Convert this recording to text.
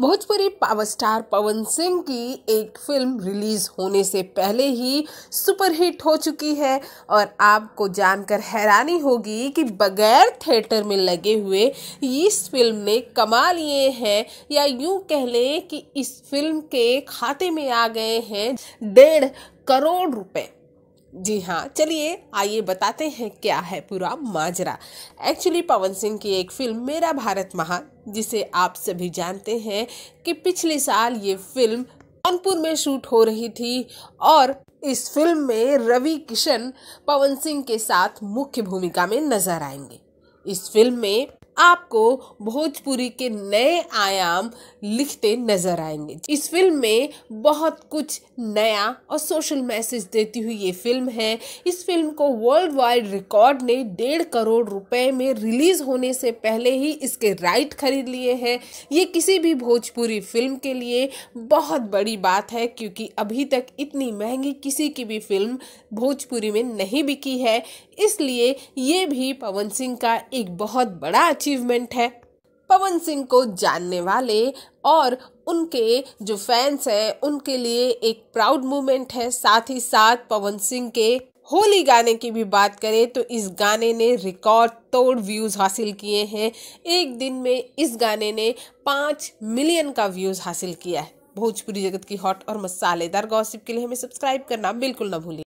Bhojpuri power star Pawan Singh की एक film release होने से पहले ही सुपरहिट हो चुकी है और आपको जानकर हैरानी होगी कि बगैर थिएटर में लगे हुए इस फिल्म ने कमा लिए हैं या यूं कह लें कि इस फिल्म के खाते में आ गए हैं डेढ़ करोड़ रुपए जी हाँ चलिए आइए बताते हैं क्या है पूरा माजरा एक्चुअली पवन सिंह की एक फिल्म मेरा भारत महा जिसे आप सभी जानते हैं कि पिछले साल ये फिल्म कानपुर में शूट हो रही थी और इस फिल्म में रवि किशन पवन सिंह के साथ मुख्य भूमिका में नजर आएंगे इस फिल्म में आपको भोजपुरी के नए आयाम लिखते नजर आएंगे इस फिल्म में बहुत कुछ नया और सोशल मैसेज देती हुई ये फिल्म है इस फिल्म को वर्ल्ड वाइड रिकॉर्ड ने डेढ़ करोड़ रुपए में रिलीज होने से पहले ही इसके राइट खरीद लिए हैं ये किसी भी भोजपुरी फिल्म के लिए बहुत बड़ी बात है क्योंकि अभी तक इतनी महंगी किसी की भी फिल्म भोजपुरी में नहीं बिकी है इसलिए ये भी पवन सिंह का एक बहुत बड़ा अचीवमेंट है पवन सिंह को जानने वाले और उनके जो फैंस हैं उनके लिए एक प्राउड मूवमेंट है साथ ही साथ पवन सिंह के होली गाने की भी बात करें तो इस गाने ने रिकॉर्ड तोड़ व्यूज़ हासिल किए हैं एक दिन में इस गाने ने पाँच मिलियन का व्यूज़ हासिल किया है भोजपुरी जगत की हॉट और मसालेदार गॉसिप के लिए हमें सब्सक्राइब करना बिल्कुल ना भूलें